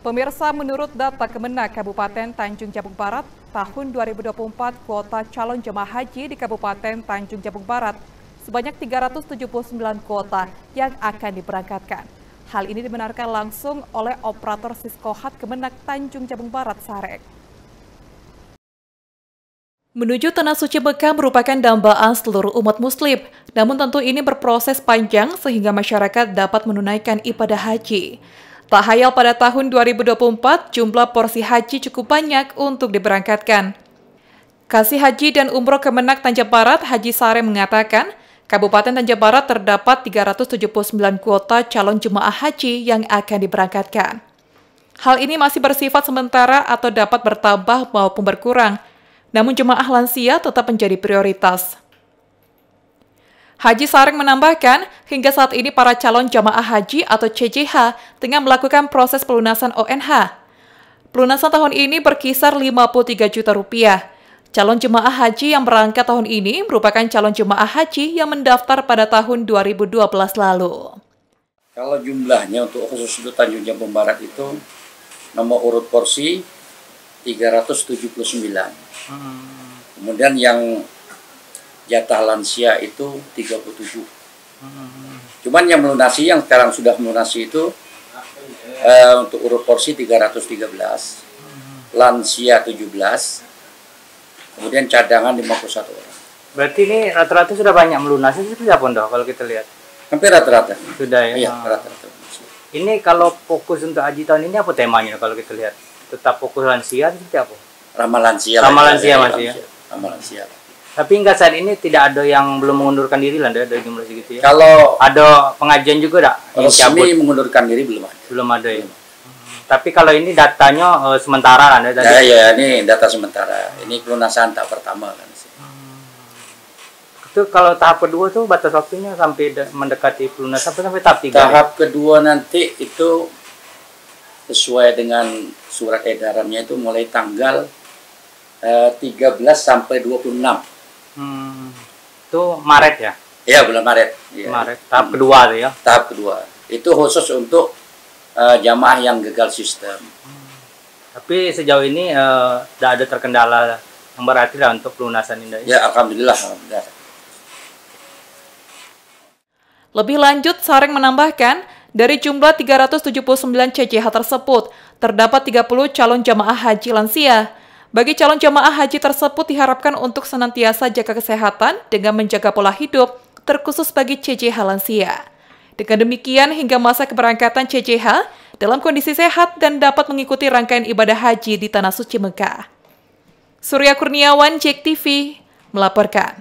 Pemirsa, menurut data Kemenak Kabupaten Tanjung Jabung Barat, tahun 2024 kuota calon jemaah haji di Kabupaten Tanjung Jabung Barat sebanyak 379 kuota yang akan diberangkatkan. Hal ini dibenarkan langsung oleh operator Siskohat Kemenak Tanjung Jabung Barat Sarek. Menuju Tanah Suci Mekah merupakan dambaan seluruh umat muslim, namun tentu ini berproses panjang sehingga masyarakat dapat menunaikan ibadah haji. Tak hayal pada tahun 2024, jumlah porsi haji cukup banyak untuk diberangkatkan. Kasih Haji dan Umroh Kemenak Tanjab Barat, Haji Sare mengatakan, Kabupaten Tanjab Barat terdapat 379 kuota calon jemaah haji yang akan diberangkatkan. Hal ini masih bersifat sementara atau dapat bertambah maupun berkurang, namun jemaah lansia tetap menjadi prioritas. Haji Sareng menambahkan, hingga saat ini para calon jamaah haji atau CJH tengah melakukan proses pelunasan ONH. Pelunasan tahun ini berkisar 53 juta rupiah. Calon jemaah haji yang berangkat tahun ini merupakan calon jemaah haji yang mendaftar pada tahun 2012 lalu. Kalau jumlahnya untuk khusus untuk Tanjung Jabung Barat itu nomor urut porsi 379. Hmm. Kemudian yang jatah lansia itu 37 hmm. cuman yang melunasi yang sekarang sudah melunasi itu eh, untuk urut porsi 313 hmm. lansia 17 kemudian cadangan 51 orang berarti ini rata-rata sudah banyak melunasi sudah pondok kalau kita lihat hampir rata-rata sudah ya iya rata-rata ini kalau fokus untuk haji tahun ini apa temanya kalau kita lihat tetap fokus lansia seperti apa ramah lansia ramah lansia masih ya ramah lansia tapi hingga saat ini tidak ada yang belum mengundurkan diri lah ada jumlah segitu ya. Kalau ada pengajian juga enggak? Kami mengundurkan diri belum ada. Belum ada ya. Belum. Hmm. Tapi kalau ini datanya uh, sementara kan ya? Ya, ya, ini data sementara. Ini pelunasan tak pertama kan. sih. Hmm. Itu kalau tahap kedua tuh batas waktunya sampai mendekati pelunasan sampai, sampai tahap tiga. Tahap ya? kedua nanti itu sesuai dengan surat edarannya itu mulai tanggal uh, eh, 13 sampai 26 Hmm, itu Maret ya? Iya bulan Maret. Ya. Maret. Tahap hmm. kedua ya? Tahap kedua. Itu khusus untuk uh, jamaah yang gagal sistem. Hmm. Tapi sejauh ini tidak eh, uh, ada terkendala yang berarti lah untuk pelunasan indah. Ya alhamdulillah. alhamdulillah. Lebih lanjut, Sareng menambahkan, dari jumlah 379 CJH tersebut, terdapat 30 calon jamaah haji lansia, bagi calon jemaah haji tersebut diharapkan untuk senantiasa jaga kesehatan dengan menjaga pola hidup, terkhusus bagi CJH lansia. Dengan demikian, hingga masa keberangkatan CJH dalam kondisi sehat dan dapat mengikuti rangkaian ibadah haji di Tanah Suci Mekah. Surya Kurniawan, JEK TV, melaporkan.